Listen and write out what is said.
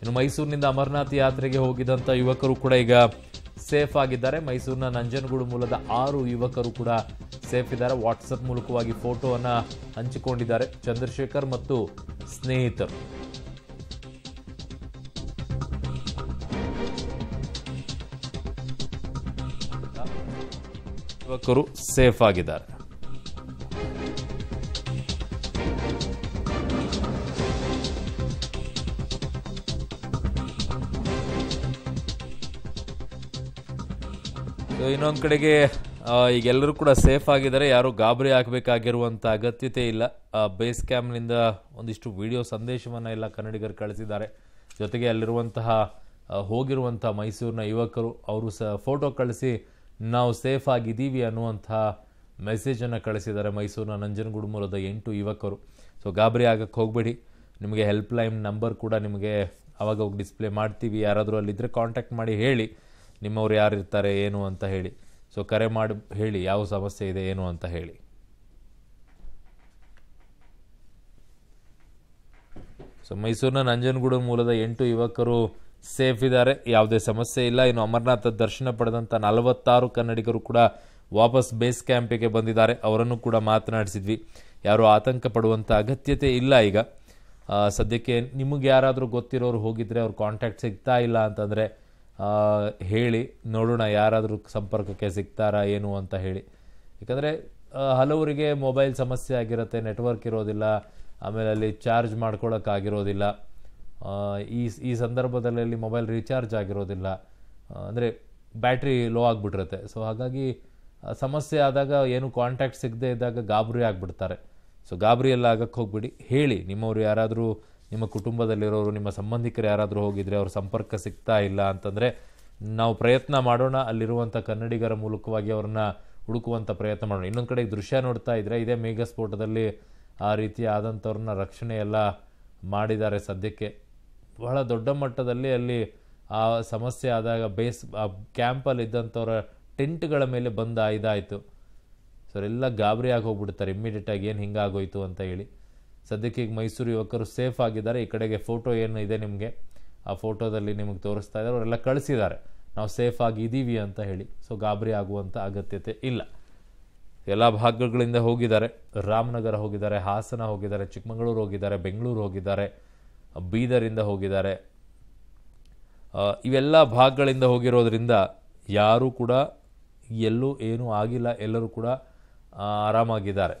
ಇನ್ನು ಮೈಸೂರಿನಿಂದ ಅಮರನಾಥ ಯಾತ್ರೆಗೆ ಹೋಗಿದಂಥ ಯುವಕರು ಕೂಡ ಈಗ ಸೇಫ್ ಆಗಿದ್ದಾರೆ ಮೈಸೂರಿನ ನಂಜನಗೂಡು ಮೂಲದ ಆರು ಯುವಕರು ಕೂಡ ಸೇಫ್ ಇದ್ದಾರೆ ವಾಟ್ಸಪ್ ಮೂಲಕವಾಗಿ ಫೋಟೋವನ್ನು ಹಂಚಿಕೊಂಡಿದ್ದಾರೆ ಚಂದ್ರಶೇಖರ್ ಮತ್ತು ಸ್ನೇಹಿತರು ಯುವಕರು ಸೇಫ್ ಆಗಿದ್ದಾರೆ ಇನ್ನೊಂದು ಕಡೆಗೆ ಈಗೆಲ್ಲರೂ ಕೂಡ ಸೇಫ್ ಆಗಿದ್ದಾರೆ ಯಾರೂ ಗಾಬರಿ ಆಗಬೇಕಾಗಿರುವಂಥ ಅಗತ್ಯತೆ ಇಲ್ಲ ಬೇಸ್ ಕ್ಯಾಮ್ನಿಂದ ಒಂದಿಷ್ಟು ವಿಡಿಯೋ ಸಂದೇಶವನ್ನು ಎಲ್ಲ ಕನ್ನಡಿಗರು ಕಳಿಸಿದ್ದಾರೆ ಜೊತೆಗೆ ಅಲ್ಲಿರುವಂತಹ ಹೋಗಿರುವಂಥ ಮೈಸೂರಿನ ಯುವಕರು ಅವರು ಸ ಫೋಟೋ ಕಳಿಸಿ ನಾವು ಸೇಫ್ ಆಗಿದ್ದೀವಿ ಅನ್ನುವಂಥ ಮೆಸೇಜನ್ನು ಕಳಿಸಿದ್ದಾರೆ ಮೈಸೂರಿನ ನಂಜನಗೂಡು ಮೂಲದ ಎಂಟು ಯುವಕರು ಸೊ ಗಾಬರಿ ಆಗಕ್ಕೆ ಹೋಗಬೇಡಿ ನಿಮಗೆ ಹೆಲ್ಪ್ಲೈನ್ ನಂಬರ್ ಕೂಡ ನಿಮಗೆ ಅವಾಗ ಹೋಗಿ ಡಿಸ್ಪ್ಲೇ ಮಾಡ್ತೀವಿ ಯಾರಾದರೂ ಅಲ್ಲಿದ್ದರೆ ಕಾಂಟ್ಯಾಕ್ಟ್ ಮಾಡಿ ಹೇಳಿ ನಿಮ್ಮವ್ರು ಯಾರು ಇರ್ತಾರೆ ಏನು ಅಂತ ಹೇಳಿ ಸೊ ಕರೆ ಮಾಡಿ ಹೇಳಿ ಯಾವ ಸಮಸ್ಯೆ ಇದೆ ಏನು ಅಂತ ಹೇಳಿ ಸೊ ಮೈಸೂರಿನ ನಂಜನಗೂಡು ಮೂಲದ ಎಂಟು ಯುವಕರು ಸೇಫ್ ಇದ್ದಾರೆ ಯಾವುದೇ ಸಮಸ್ಯೆ ಇಲ್ಲ ಇನ್ನು ಅಮರನಾಥ ದರ್ಶನ ಪಡೆದಂಥ ನಲವತ್ತಾರು ಕನ್ನಡಿಗರು ಕೂಡ ವಾಪಸ್ ಬೇಸ್ ಕ್ಯಾಂಪಿಗೆ ಬಂದಿದ್ದಾರೆ ಅವರನ್ನು ಕೂಡ ಮಾತನಾಡಿಸಿದ್ವಿ ಯಾರು ಆತಂಕ ಪಡುವಂಥ ಅಗತ್ಯತೆ ಇಲ್ಲ ಈಗ ಸದ್ಯಕ್ಕೆ ನಿಮಗೆ ಯಾರಾದರೂ ಗೊತ್ತಿರೋರು ಹೋಗಿದ್ರೆ ಅವ್ರ ಕಾಂಟ್ಯಾಕ್ಟ್ ಸಿಗ್ತಾ ಇಲ್ಲ ಅಂತಂದರೆ ಹೇಳಿ ನೋಡೋಣ ಯಾರಾದರೂ ಸಂಪರ್ಕಕ್ಕೆ ಸಿಗ್ತಾರಾ ಏನು ಅಂತ ಹೇಳಿ ಯಾಕಂದರೆ ಹಲವರಿಗೆ ಮೊಬೈಲ್ ಸಮಸ್ಯೆ ಆಗಿರುತ್ತೆ ನೆಟ್ವರ್ಕ್ ಇರೋದಿಲ್ಲ ಆಮೇಲೆ ಅಲ್ಲಿ ಚಾರ್ಜ್ ಮಾಡ್ಕೊಳ್ಳೋಕ್ಕಾಗಿರೋದಿಲ್ಲ ಈ ಈ ಸಂದರ್ಭದಲ್ಲಿ ಅಲ್ಲಿ ಮೊಬೈಲ್ ರೀಚಾರ್ಜ್ ಆಗಿರೋದಿಲ್ಲ ಅಂದರೆ ಬ್ಯಾಟ್ರಿ ಲೋ ಆಗಿಬಿಟ್ಟಿರುತ್ತೆ ಸೊ ಹಾಗಾಗಿ ಸಮಸ್ಯೆ ಆದಾಗ ಏನು ಕಾಂಟ್ಯಾಕ್ಟ್ ಸಿಗದೆ ಇದ್ದಾಗ ಗಾಬರಿ ಆಗಿಬಿಡ್ತಾರೆ ಸೊ ಗಾಬರಿಯಲ್ಲಿ ಆಗಕ್ಕೆ ಹೋಗ್ಬಿಡಿ ಹೇಳಿ ನಿಮ್ಮವರು ಯಾರಾದರೂ ನಿಮ್ಮ ಕುಟುಂಬದಲ್ಲಿರೋರು ನಿಮ್ಮ ಸಂಬಂಧಿಕರು ಯಾರಾದರೂ ಹೋಗಿದ್ರೆ ಅವ್ರ ಸಂಪರ್ಕ ಸಿಗ್ತಾ ಇಲ್ಲ ಅಂತಂದರೆ ನಾವು ಪ್ರಯತ್ನ ಮಾಡೋಣ ಅಲ್ಲಿರುವಂಥ ಕನ್ನಡಿಗರ ಮೂಲಕವಾಗಿ ಅವ್ರನ್ನ ಹುಡುಕುವಂಥ ಪ್ರಯತ್ನ ಮಾಡೋಣ ಇನ್ನೊಂದು ಕಡೆಗೆ ದೃಶ್ಯ ನೋಡ್ತಾ ಇದ್ದರೆ ಇದೇ ಮೇಘಸ್ಫೋಟದಲ್ಲಿ ಆ ರೀತಿ ಆದಂಥವ್ರನ್ನ ರಕ್ಷಣೆ ಎಲ್ಲ ಮಾಡಿದ್ದಾರೆ ಸದ್ಯಕ್ಕೆ ಬಹಳ ದೊಡ್ಡ ಮಟ್ಟದಲ್ಲಿ ಅಲ್ಲಿ ಆ ಸಮಸ್ಯೆ ಆದಾಗ ಬೇಸ್ ಆ ಕ್ಯಾಂಪಲ್ಲಿ ಇದ್ದಂಥವ್ರ ಟೆಂಟ್ಗಳ ಮೇಲೆ ಬಂದ ಇದಾಯಿತು ಸೊ ಎಲ್ಲ ಗಾಬರಿ ಆಗಿ ಹೋಗ್ಬಿಡ್ತಾರೆ ಇಮ್ಮಿಡಿಯೇಟಾಗಿ ಏನು ಹಿಂಗಾಗೋಯಿತು ಅಂತ ಹೇಳಿ ಸದ್ಯಕ್ಕೆ ಈಗ ಮೈಸೂರು ಯುವಕರು ಸೇಫ್ ಆಗಿದ್ದಾರೆ ಈ ಕಡೆಗೆ ಫೋಟೋ ಏನು ಇದೆ ನಿಮಗೆ ಆ ಫೋಟೋದಲ್ಲಿ ನಿಮಗೆ ತೋರಿಸ್ತಾ ಇದ್ದಾರೆ ಅವರೆಲ್ಲ ಕಳಿಸಿದ್ದಾರೆ ನಾವು ಸೇಫ್ ಇದ್ದೀವಿ ಅಂತ ಹೇಳಿ ಸೊ ಗಾಬರಿ ಆಗುವಂಥ ಅಗತ್ಯತೆ ಇಲ್ಲ ಎಲ್ಲ ಭಾಗಗಳಿಂದ ಹೋಗಿದ್ದಾರೆ ರಾಮನಗರ ಹೋಗಿದ್ದಾರೆ ಹಾಸನ ಹೋಗಿದ್ದಾರೆ ಚಿಕ್ಕಮಗಳೂರು ಹೋಗಿದ್ದಾರೆ ಬೆಂಗಳೂರು ಹೋಗಿದ್ದಾರೆ ಬೀದರಿಂದ ಹೋಗಿದ್ದಾರೆ ಇವೆಲ್ಲ ಭಾಗಗಳಿಂದ ಹೋಗಿರೋದ್ರಿಂದ ಯಾರೂ ಕೂಡ ಎಲ್ಲೂ ಏನೂ ಆಗಿಲ್ಲ ಎಲ್ಲರೂ ಕೂಡ ಆರಾಮಾಗಿದ್ದಾರೆ